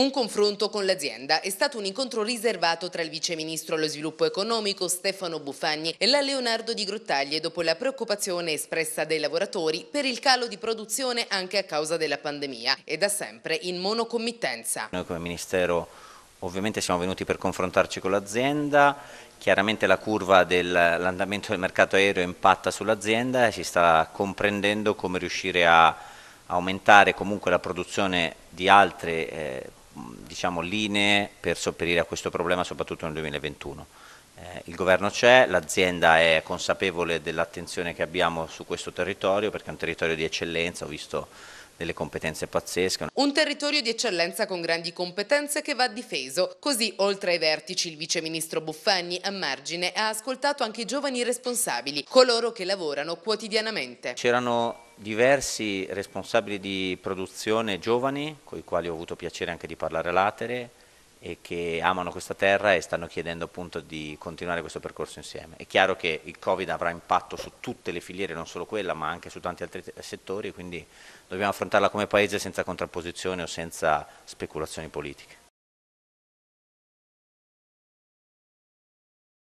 Un confronto con l'azienda è stato un incontro riservato tra il viceministro allo sviluppo economico Stefano Bufagni e la Leonardo di Grottaglie dopo la preoccupazione espressa dai lavoratori per il calo di produzione anche a causa della pandemia e da sempre in monocommittenza. Noi come Ministero ovviamente siamo venuti per confrontarci con l'azienda, chiaramente la curva dell'andamento del mercato aereo impatta sull'azienda e si sta comprendendo come riuscire a aumentare comunque la produzione di altre eh, diciamo, linee per sopperire a questo problema soprattutto nel 2021. Eh, il governo c'è, l'azienda è consapevole dell'attenzione che abbiamo su questo territorio perché è un territorio di eccellenza, ho visto delle competenze pazzesche. Un territorio di eccellenza con grandi competenze che va difeso. Così, oltre ai vertici, il viceministro Buffagni a margine ha ascoltato anche i giovani responsabili, coloro che lavorano quotidianamente. C'erano diversi responsabili di produzione giovani, con i quali ho avuto piacere anche di parlare latere, e che amano questa terra e stanno chiedendo appunto di continuare questo percorso insieme. È chiaro che il Covid avrà impatto su tutte le filiere, non solo quella, ma anche su tanti altri settori, quindi dobbiamo affrontarla come paese senza contrapposizione o senza speculazioni politiche.